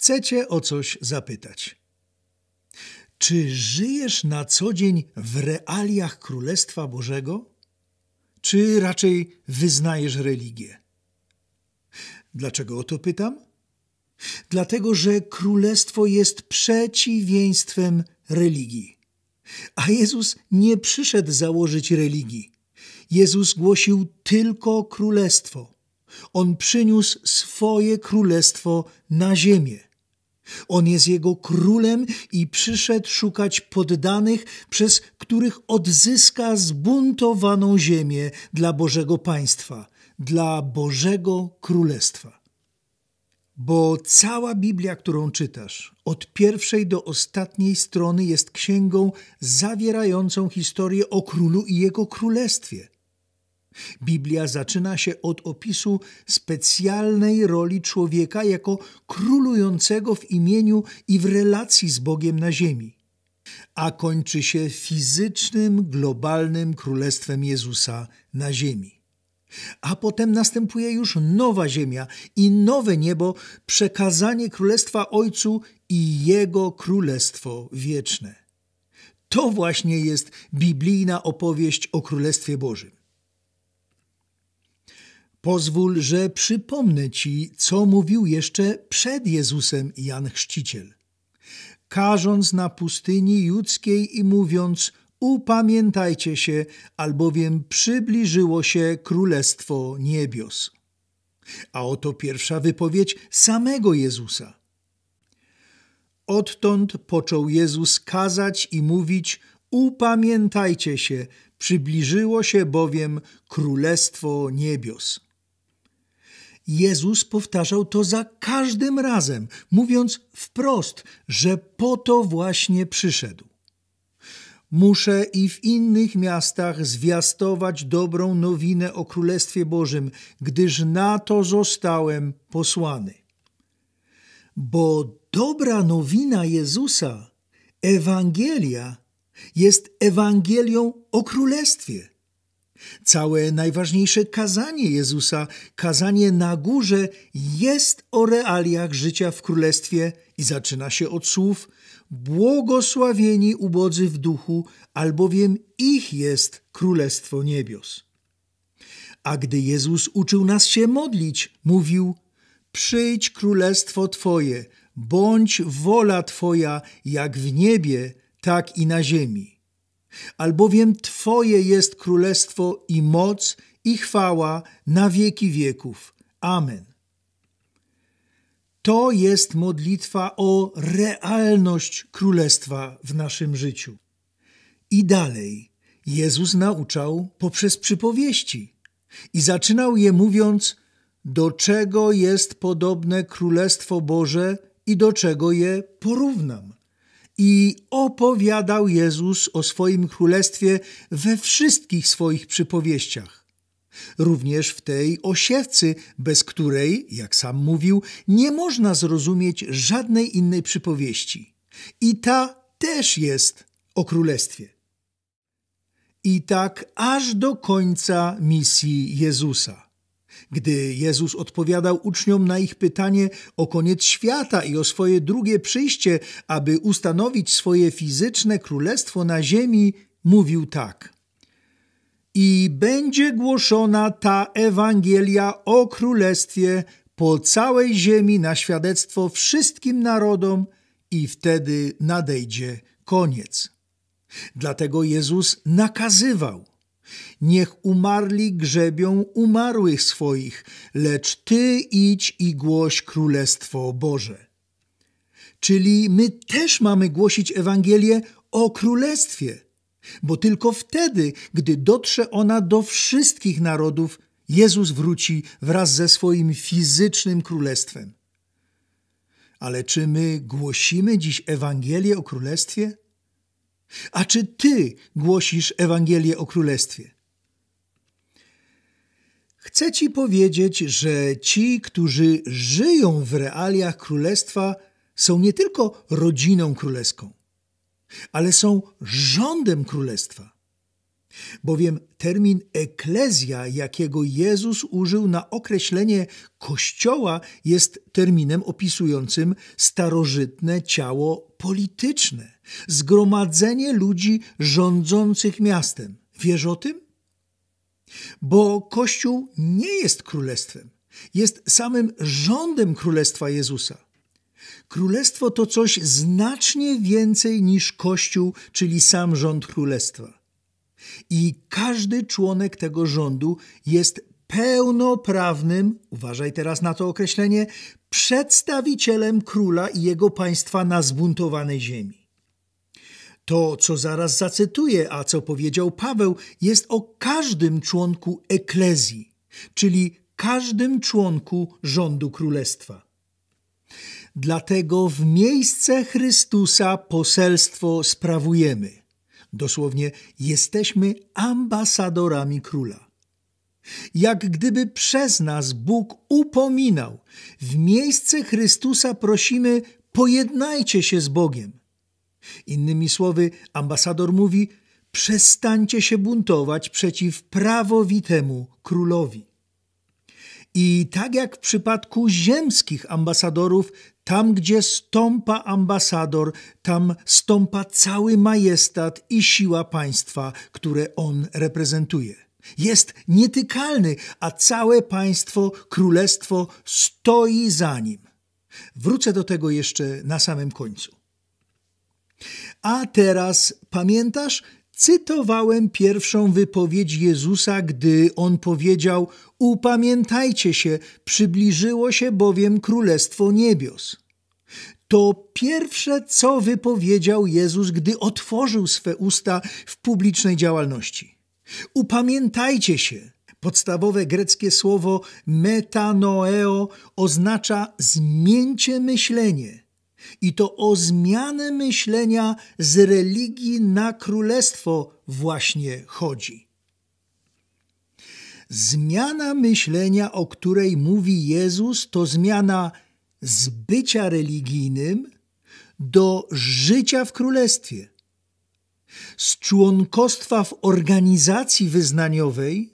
chcecie o coś zapytać. Czy żyjesz na co dzień w realiach Królestwa Bożego? Czy raczej wyznajesz religię? Dlaczego o to pytam? Dlatego, że królestwo jest przeciwieństwem religii. A Jezus nie przyszedł założyć religii. Jezus głosił tylko królestwo. On przyniósł swoje królestwo na ziemię. On jest jego królem i przyszedł szukać poddanych, przez których odzyska zbuntowaną ziemię dla Bożego Państwa, dla Bożego Królestwa. Bo cała Biblia, którą czytasz, od pierwszej do ostatniej strony jest księgą zawierającą historię o królu i jego królestwie – Biblia zaczyna się od opisu specjalnej roli człowieka jako królującego w imieniu i w relacji z Bogiem na ziemi, a kończy się fizycznym, globalnym królestwem Jezusa na ziemi. A potem następuje już nowa ziemia i nowe niebo, przekazanie królestwa Ojcu i Jego królestwo wieczne. To właśnie jest biblijna opowieść o Królestwie Bożym. Pozwól, że przypomnę ci, co mówił jeszcze przed Jezusem Jan Chrzciciel, Każąc na pustyni judzkiej i mówiąc: Upamiętajcie się, albowiem przybliżyło się królestwo niebios. A oto pierwsza wypowiedź samego Jezusa. Odtąd począł Jezus kazać i mówić: Upamiętajcie się, przybliżyło się bowiem królestwo niebios. Jezus powtarzał to za każdym razem, mówiąc wprost, że po to właśnie przyszedł. Muszę i w innych miastach zwiastować dobrą nowinę o Królestwie Bożym, gdyż na to zostałem posłany. Bo dobra nowina Jezusa, Ewangelia, jest Ewangelią o Królestwie. Całe najważniejsze kazanie Jezusa, kazanie na górze, jest o realiach życia w królestwie i zaczyna się od słów: Błogosławieni ubodzy w duchu, albowiem ich jest królestwo niebios. A gdy Jezus uczył nas się modlić, mówił: Przyjdź królestwo Twoje, bądź wola Twoja, jak w niebie, tak i na ziemi albowiem Twoje jest królestwo i moc i chwała na wieki wieków. Amen. To jest modlitwa o realność królestwa w naszym życiu. I dalej Jezus nauczał poprzez przypowieści i zaczynał je mówiąc, do czego jest podobne Królestwo Boże i do czego je porównam. I opowiadał Jezus o swoim królestwie we wszystkich swoich przypowieściach. Również w tej osiewcy, bez której, jak sam mówił, nie można zrozumieć żadnej innej przypowieści. I ta też jest o królestwie. I tak aż do końca misji Jezusa. Gdy Jezus odpowiadał uczniom na ich pytanie o koniec świata i o swoje drugie przyjście, aby ustanowić swoje fizyczne królestwo na ziemi, mówił tak: I będzie głoszona ta Ewangelia o królestwie po całej ziemi na świadectwo wszystkim narodom, i wtedy nadejdzie koniec. Dlatego Jezus nakazywał, Niech umarli grzebią umarłych swoich, lecz Ty idź i głoś Królestwo Boże. Czyli my też mamy głosić Ewangelię o Królestwie, bo tylko wtedy, gdy dotrze ona do wszystkich narodów, Jezus wróci wraz ze swoim fizycznym królestwem. Ale czy my głosimy dziś Ewangelię o Królestwie? A czy ty głosisz Ewangelię o Królestwie? Chcę ci powiedzieć, że ci, którzy żyją w realiach Królestwa, są nie tylko rodziną królewską, ale są rządem Królestwa. Bowiem termin eklezja, jakiego Jezus użył na określenie Kościoła, jest terminem opisującym starożytne ciało polityczne zgromadzenie ludzi rządzących miastem. wierz o tym? Bo Kościół nie jest królestwem, jest samym rządem Królestwa Jezusa. Królestwo to coś znacznie więcej niż Kościół, czyli sam rząd Królestwa. I każdy członek tego rządu jest pełnoprawnym, uważaj teraz na to określenie, przedstawicielem króla i jego państwa na zbuntowanej ziemi. To, co zaraz zacytuję, a co powiedział Paweł, jest o każdym członku eklezji, czyli każdym członku rządu królestwa. Dlatego w miejsce Chrystusa poselstwo sprawujemy. Dosłownie jesteśmy ambasadorami króla. Jak gdyby przez nas Bóg upominał, w miejsce Chrystusa prosimy: pojednajcie się z Bogiem. Innymi słowy, ambasador mówi: przestańcie się buntować przeciw prawowitemu królowi. I tak jak w przypadku ziemskich ambasadorów, tam gdzie stąpa ambasador, tam stąpa cały majestat i siła państwa, które on reprezentuje. Jest nietykalny, a całe państwo, królestwo stoi za nim. Wrócę do tego jeszcze na samym końcu. A teraz pamiętasz, cytowałem pierwszą wypowiedź Jezusa, gdy on powiedział: Upamiętajcie się, przybliżyło się bowiem Królestwo Niebios. To pierwsze, co wypowiedział Jezus, gdy otworzył swe usta w publicznej działalności. Upamiętajcie się. Podstawowe greckie słowo metanoeo oznacza zmieńcie myślenie i to o zmianę myślenia z religii na królestwo właśnie chodzi. Zmiana myślenia, o której mówi Jezus, to zmiana z bycia religijnym do życia w królestwie, z członkostwa w organizacji wyznaniowej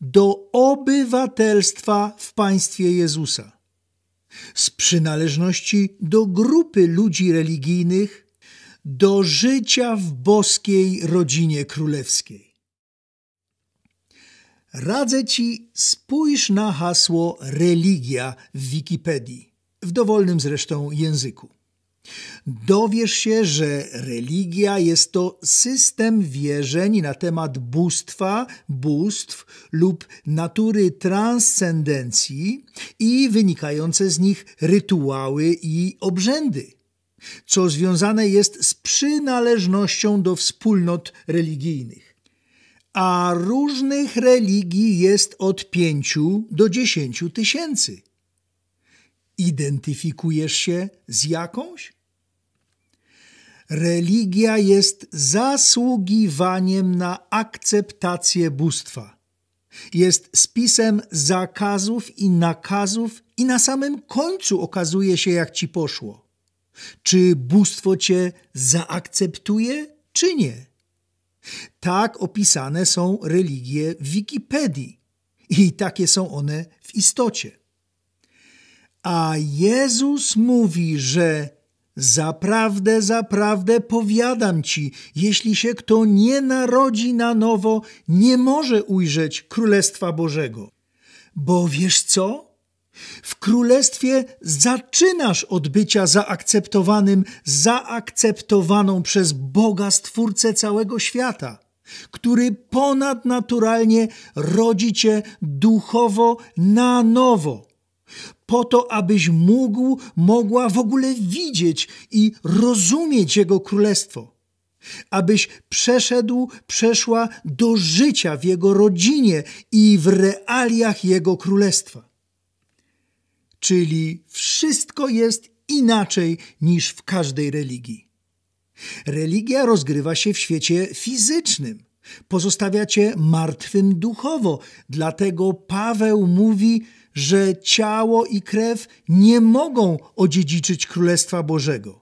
do obywatelstwa w państwie Jezusa z przynależności do grupy ludzi religijnych, do życia w boskiej rodzinie królewskiej. Radzę ci, spójrz na hasło religia w Wikipedii, w dowolnym zresztą języku. Dowiesz się, że religia jest to system wierzeń na temat bóstwa, bóstw lub natury transcendencji i wynikające z nich rytuały i obrzędy, co związane jest z przynależnością do wspólnot religijnych. A różnych religii jest od pięciu do dziesięciu tysięcy identyfikujesz się z jakąś? Religia jest zasługiwaniem na akceptację bóstwa. Jest spisem zakazów i nakazów, i na samym końcu okazuje się, jak ci poszło. Czy bóstwo cię zaakceptuje, czy nie? Tak opisane są religie w Wikipedii i takie są one w istocie. A Jezus mówi, że Zaprawdę, zaprawdę powiadam ci, jeśli się kto nie narodzi na nowo, nie może ujrzeć Królestwa Bożego. Bo wiesz co? W Królestwie zaczynasz od bycia zaakceptowanym, zaakceptowaną przez Boga Stwórcę całego świata, który ponadnaturalnie rodzi cię duchowo na nowo po to, abyś mógł, mogła w ogóle widzieć i rozumieć Jego Królestwo. Abyś przeszedł, przeszła do życia w Jego rodzinie i w realiach Jego Królestwa. Czyli wszystko jest inaczej niż w każdej religii. Religia rozgrywa się w świecie fizycznym, pozostawia cię martwym duchowo. Dlatego Paweł mówi, że ciało i krew nie mogą odziedziczyć Królestwa Bożego.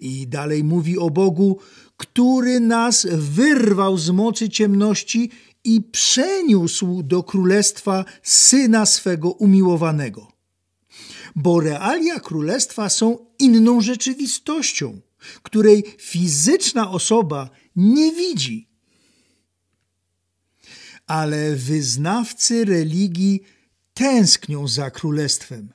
I dalej mówi o Bogu, który nas wyrwał z mocy ciemności i przeniósł do królestwa syna swego umiłowanego. Bo realia królestwa są inną rzeczywistością, której fizyczna osoba nie widzi. Ale wyznawcy religii tęsknią za królestwem,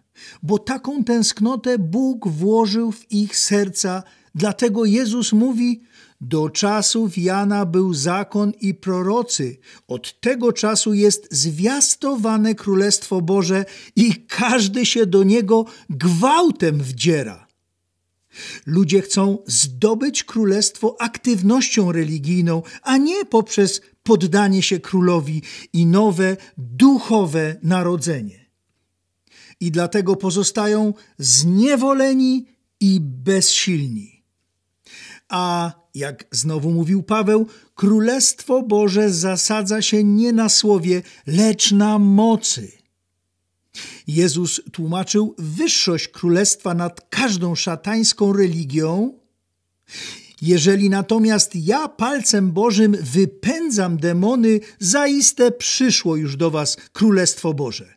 bo taką tęsknotę Bóg włożył w ich serca. Dlatego Jezus mówi: Do czasów Jana był zakon i prorocy. Od tego czasu jest zwiastowane Królestwo Boże i każdy się do niego gwałtem wdziera. Ludzie chcą zdobyć królestwo aktywnością religijną, a nie poprzez poddanie się królowi i nowe duchowe narodzenie. I dlatego pozostają zniewoleni i bezsilni. A jak znowu mówił Paweł, Królestwo Boże zasadza się nie na słowie, lecz na mocy. Jezus tłumaczył wyższość królestwa nad każdą szatańską religią jeżeli natomiast ja palcem Bożym wypędzam demony, zaiste przyszło już do was Królestwo Boże.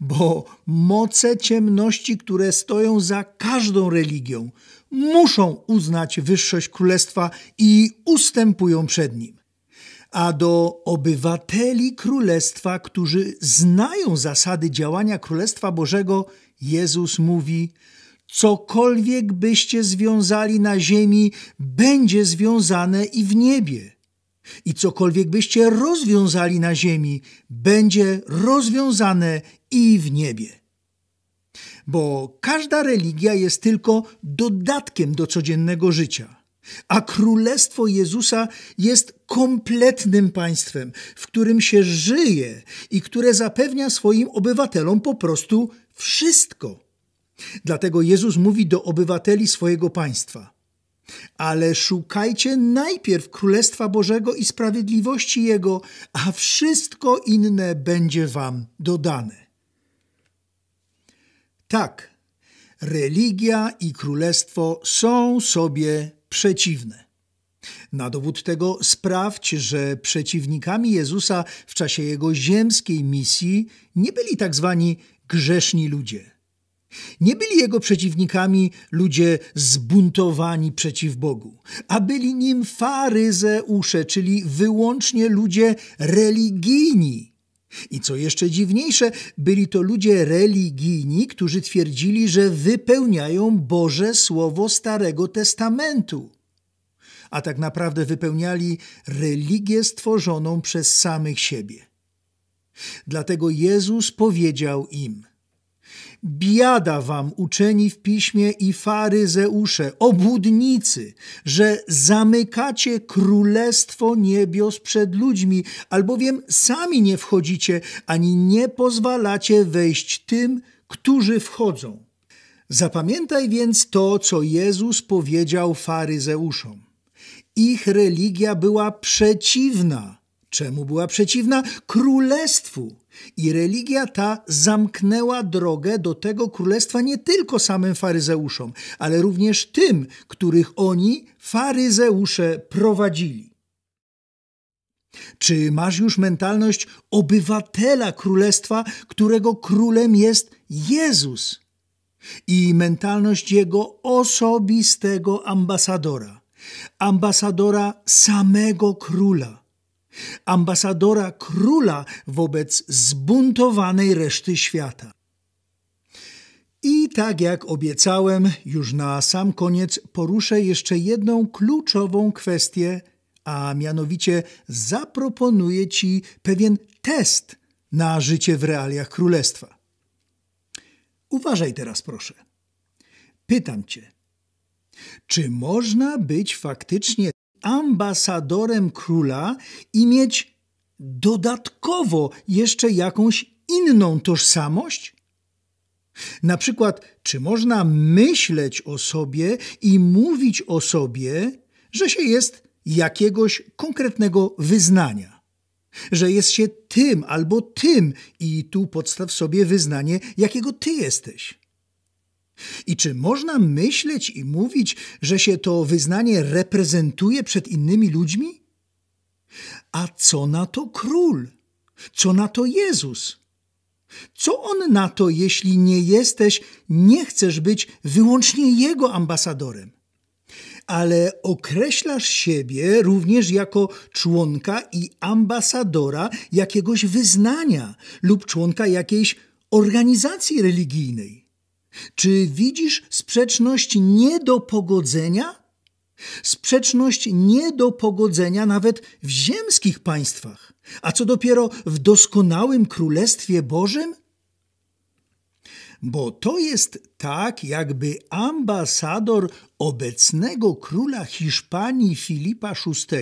Bo moce ciemności, które stoją za każdą religią, muszą uznać wyższość Królestwa i ustępują przed nim. A do obywateli Królestwa, którzy znają zasady działania Królestwa Bożego, Jezus mówi – Cokolwiek byście związali na ziemi, będzie związane i w niebie. I cokolwiek byście rozwiązali na ziemi, będzie rozwiązane i w niebie. Bo każda religia jest tylko dodatkiem do codziennego życia, a Królestwo Jezusa jest kompletnym państwem, w którym się żyje i które zapewnia swoim obywatelom po prostu wszystko. Dlatego Jezus mówi do obywateli swojego państwa: Ale szukajcie najpierw Królestwa Bożego i sprawiedliwości Jego, a wszystko inne będzie Wam dodane. Tak, religia i królestwo są sobie przeciwne. Na dowód tego sprawdź, że przeciwnikami Jezusa w czasie jego ziemskiej misji nie byli tak zwani grzeszni ludzie nie byli jego przeciwnikami ludzie zbuntowani przeciw Bogu, a byli nim faryzeusze, czyli wyłącznie ludzie religijni. I co jeszcze dziwniejsze, byli to ludzie religijni, którzy twierdzili, że wypełniają Boże Słowo Starego Testamentu. A tak naprawdę wypełniali religię stworzoną przez samych siebie. Dlatego Jezus powiedział im – Biada wam uczeni w piśmie i faryzeusze, obłudnicy, że zamykacie królestwo niebios przed ludźmi, albowiem sami nie wchodzicie, ani nie pozwalacie wejść tym, którzy wchodzą. Zapamiętaj więc to, co Jezus powiedział faryzeuszom. Ich religia była przeciwna. Czemu była przeciwna? Królestwu i religia ta zamknęła drogę do tego królestwa nie tylko samym faryzeuszom, ale również tym, których oni, faryzeusze, prowadzili. Czy masz już mentalność obywatela królestwa, którego królem jest Jezus? I mentalność jego osobistego ambasadora, ambasadora samego króla ambasadora króla wobec zbuntowanej reszty świata. I tak jak obiecałem, już na sam koniec poruszę jeszcze jedną kluczową kwestię, a mianowicie zaproponuję Ci pewien test na życie w realiach królestwa. Uważaj teraz, proszę. Pytam Cię, czy można być faktycznie ambasadorem króla i mieć dodatkowo jeszcze jakąś inną tożsamość? Na przykład, czy można myśleć o sobie i mówić o sobie, że się jest jakiegoś konkretnego wyznania? Że jest się tym albo tym i tu podstaw sobie wyznanie, jakiego ty jesteś. I czy można myśleć i mówić, że się to wyznanie reprezentuje przed innymi ludźmi? A co na to król? Co na to Jezus? Co on na to, jeśli nie jesteś, nie chcesz być wyłącznie jego ambasadorem? ale określasz siebie również jako członka i ambasadora jakiegoś wyznania lub członka jakiejś organizacji religijnej. Czy widzisz sprzeczność nie do pogodzenia? Sprzeczność nie do pogodzenia nawet w ziemskich państwach, a co dopiero w doskonałym Królestwie Bożym? bo to jest tak, jakby ambasador obecnego króla Hiszpanii Filipa VI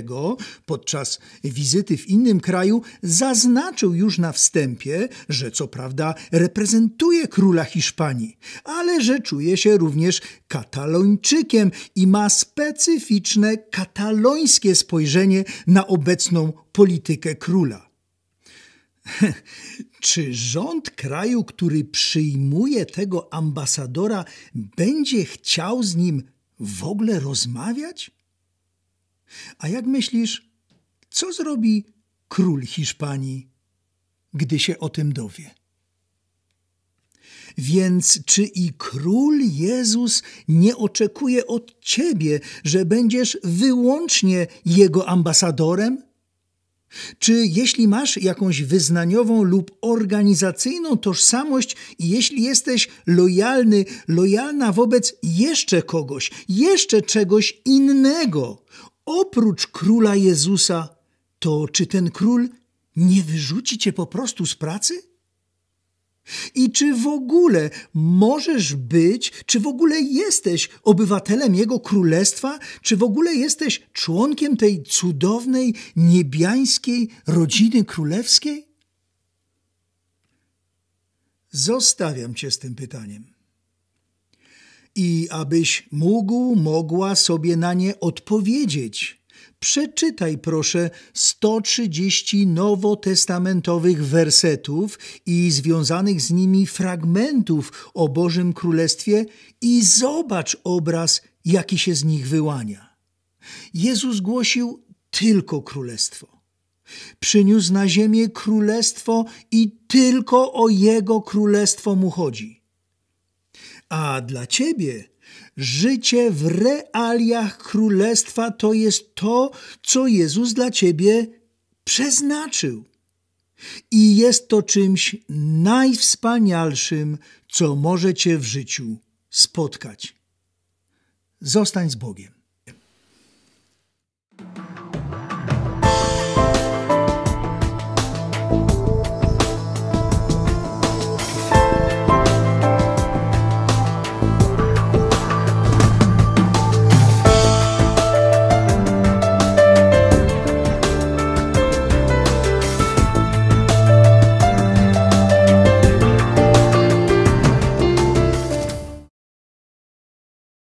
podczas wizyty w innym kraju zaznaczył już na wstępie, że co prawda reprezentuje króla Hiszpanii, ale że czuje się również katalończykiem i ma specyficzne katalońskie spojrzenie na obecną politykę króla. Czy rząd kraju, który przyjmuje tego ambasadora, będzie chciał z nim w ogóle rozmawiać? A jak myślisz, co zrobi król Hiszpanii, gdy się o tym dowie? Więc czy i król Jezus nie oczekuje od ciebie, że będziesz wyłącznie jego ambasadorem? Czy jeśli masz jakąś wyznaniową lub organizacyjną tożsamość i jeśli jesteś lojalny, lojalna wobec jeszcze kogoś, jeszcze czegoś innego, oprócz króla Jezusa, to czy ten król nie wyrzuci cię po prostu z pracy? I czy w ogóle możesz być, czy w ogóle jesteś obywatelem Jego Królestwa, czy w ogóle jesteś członkiem tej cudownej, niebiańskiej rodziny królewskiej? Zostawiam Cię z tym pytaniem. I abyś mógł, mogła sobie na nie odpowiedzieć Przeczytaj proszę 130 nowotestamentowych wersetów i związanych z nimi fragmentów o Bożym Królestwie i zobacz obraz, jaki się z nich wyłania. Jezus głosił tylko Królestwo. Przyniósł na ziemię Królestwo i tylko o Jego Królestwo mu chodzi. A dla ciebie Życie w realiach królestwa to jest to, co Jezus dla ciebie przeznaczył. I jest to czymś najwspanialszym, co możecie w życiu spotkać. Zostań z Bogiem.